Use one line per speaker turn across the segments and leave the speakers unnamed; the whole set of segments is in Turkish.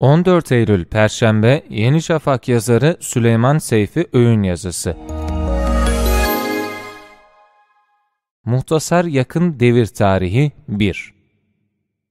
14 Eylül Perşembe Yeni Şafak yazarı Süleyman Seyfi Öğün yazısı. Muhtasar Yakın Devir Tarihi 1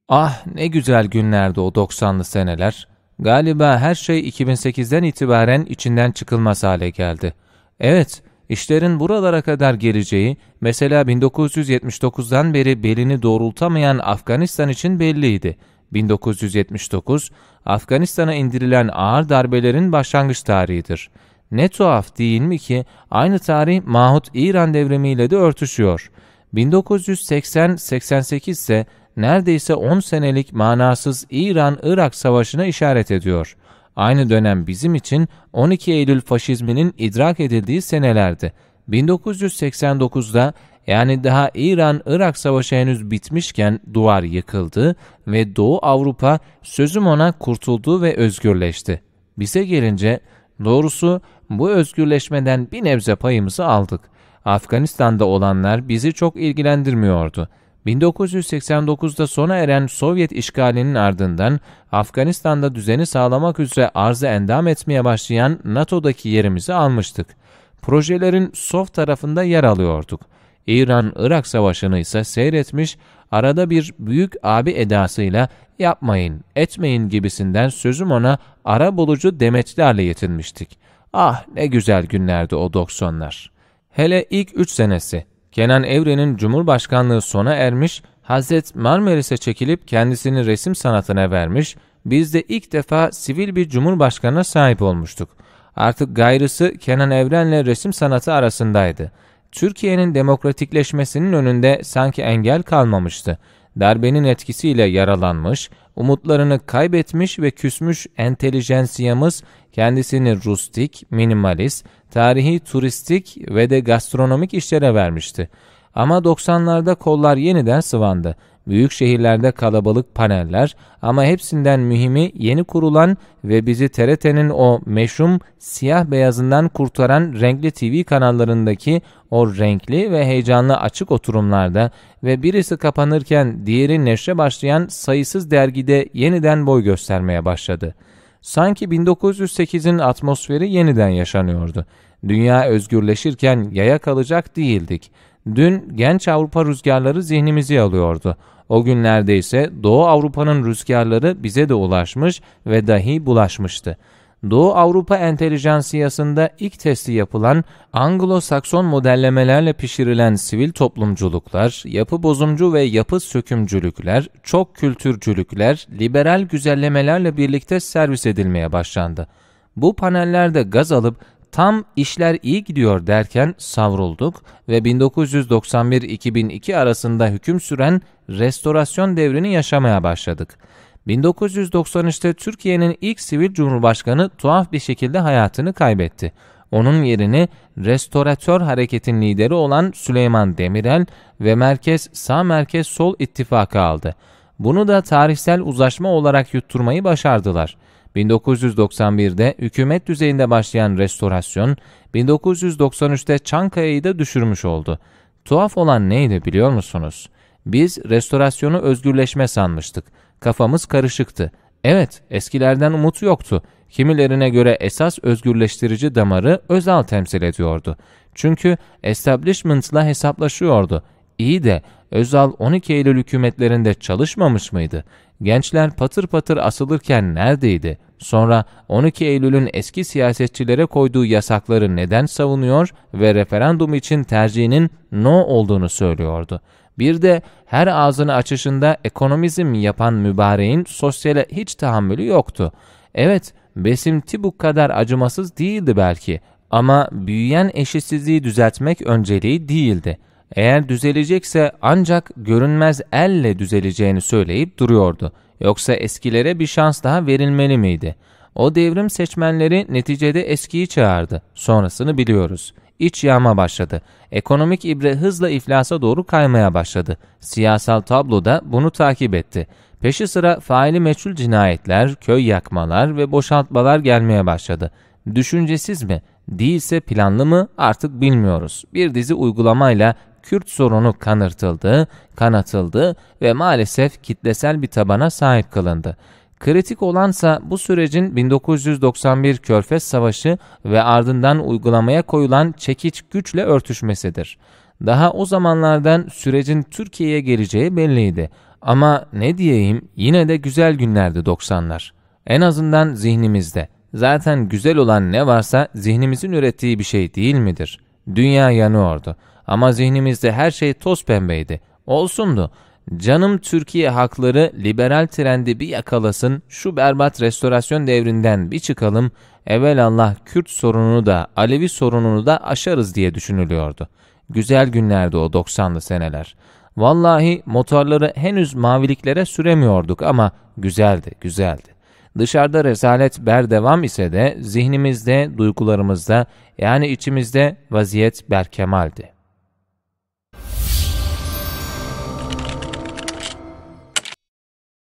Ah ne güzel günlerdi o 90'lı seneler. Galiba her şey 2008'den itibaren içinden çıkılmaz hale geldi. Evet, işlerin buralara kadar geleceği, mesela 1979'dan beri belini doğrultamayan Afganistan için belliydi.'' 1979 Afganistan'a indirilen ağır darbelerin başlangıç tarihidir. Ne tuhaf değil mi ki aynı tarih Mahut İran devrimiyle de örtüşüyor. 1980-88 ise neredeyse 10 senelik manasız İran-Irak savaşına işaret ediyor. Aynı dönem bizim için 12 Eylül faşizminin idrak edildiği senelerdi. 1989'da yani daha İran-Irak savaşı henüz bitmişken duvar yıkıldı ve Doğu Avrupa sözüm ona kurtuldu ve özgürleşti. Bize gelince doğrusu bu özgürleşmeden bir nebze payımızı aldık. Afganistan'da olanlar bizi çok ilgilendirmiyordu. 1989'da sona eren Sovyet işgalinin ardından Afganistan'da düzeni sağlamak üzere arzı endam etmeye başlayan NATO'daki yerimizi almıştık. Projelerin soft tarafında yer alıyorduk. İran-Irak savaşını ise seyretmiş, arada bir büyük abi edasıyla yapmayın, etmeyin gibisinden sözüm ona ara bulucu demetlerle yetinmiştik. Ah ne güzel günlerdi o doksanlar. Hele ilk üç senesi. Kenan Evren'in Cumhurbaşkanlığı sona ermiş, Hazret Marmaris'e çekilip kendisini resim sanatına vermiş, biz de ilk defa sivil bir cumhurbaşkanına sahip olmuştuk. Artık gayrısı Kenan Evren'le resim sanatı arasındaydı.'' Türkiye'nin demokratikleşmesinin önünde sanki engel kalmamıştı. Darbenin etkisiyle yaralanmış, umutlarını kaybetmiş ve küsmüş entelijensiyamız kendisini rustik, minimalist, tarihi, turistik ve de gastronomik işlere vermişti. Ama 90'larda kollar yeniden sıvandı Büyük şehirlerde kalabalık paneller ama hepsinden mühimi yeni kurulan ve bizi TRT'nin o meşhum siyah beyazından kurtaran renkli TV kanallarındaki o renkli ve heyecanlı açık oturumlarda ve birisi kapanırken diğeri neşre başlayan sayısız dergide yeniden boy göstermeye başladı. Sanki 1908'in atmosferi yeniden yaşanıyordu. Dünya özgürleşirken yaya kalacak değildik. Dün genç Avrupa rüzgarları zihnimizi alıyordu. O günlerde ise Doğu Avrupa'nın rüzgarları bize de ulaşmış ve dahi bulaşmıştı. Doğu Avrupa entelijansiyasında ilk testi yapılan Anglo-Sakson modellemelerle pişirilen sivil toplumculuklar, yapı bozumcu ve yapı sökümcülükler, çok kültürcülükler, liberal güzellemelerle birlikte servis edilmeye başlandı. Bu panellerde gaz alıp Tam işler iyi gidiyor derken savrulduk ve 1991-2002 arasında hüküm süren restorasyon devrini yaşamaya başladık. 1993'te Türkiye'nin ilk sivil cumhurbaşkanı tuhaf bir şekilde hayatını kaybetti. Onun yerini restoratör hareketin lideri olan Süleyman Demirel ve merkez sağ merkez sol ittifakı aldı. Bunu da tarihsel uzlaşma olarak yutturmayı başardılar. 1991'de hükümet düzeyinde başlayan restorasyon 1993'te Çankaya'yı da düşürmüş oldu. Tuhaf olan neydi biliyor musunuz? Biz restorasyonu özgürleşme sanmıştık. Kafamız karışıktı. Evet, eskilerden umut yoktu. Kimilerine göre esas özgürleştirici damarı özel temsil ediyordu. Çünkü establishment'la hesaplaşıyordu. İyi de Özal 12 Eylül hükümetlerinde çalışmamış mıydı? Gençler patır patır asılırken neredeydi? Sonra 12 Eylül'ün eski siyasetçilere koyduğu yasakları neden savunuyor ve referandum için tercihinin no olduğunu söylüyordu. Bir de her ağzını açışında ekonomizm yapan mübareğin sosyale hiç tahammülü yoktu. Evet, Besim Tibuk kadar acımasız değildi belki ama büyüyen eşitsizliği düzeltmek önceliği değildi. Eğer düzelecekse ancak görünmez elle düzeleceğini söyleyip duruyordu.'' Yoksa eskilere bir şans daha verilmeli miydi? O devrim seçmenleri neticede eskiyi çağırdı. Sonrasını biliyoruz. İç yağma başladı. Ekonomik ibre hızla iflasa doğru kaymaya başladı. Siyasal tablo da bunu takip etti. Peşi sıra faili meçhul cinayetler, köy yakmalar ve boşaltmalar gelmeye başladı. Düşüncesiz mi? değilse planlı mı artık bilmiyoruz. Bir dizi uygulamayla Kürt sorunu kanırtıldı, kanatıldı ve maalesef kitlesel bir tabana sahip kılındı. Kritik olansa bu sürecin 1991 Körfez Savaşı ve ardından uygulamaya koyulan çekiç güçle örtüşmesidir. Daha o zamanlardan sürecin Türkiye'ye geleceği belliydi. Ama ne diyeyim yine de güzel günlerdi 90'lar. En azından zihnimizde. Zaten güzel olan ne varsa zihnimizin ürettiği bir şey değil midir? Dünya yanıyordu ama zihnimizde her şey toz pembeydi. Olsundu. Canım Türkiye hakları liberal trendi bir yakalasın, şu berbat restorasyon devrinden bir çıkalım, evvelallah Kürt sorununu da Alevi sorununu da aşarız diye düşünülüyordu. Güzel günlerdi o 90'lı seneler. Vallahi motorları henüz maviliklere süremiyorduk ama güzeldi, güzeldi. Dışarıda rezalet devam ise de zihnimizde, duygularımızda yani içimizde vaziyet berkemaldi.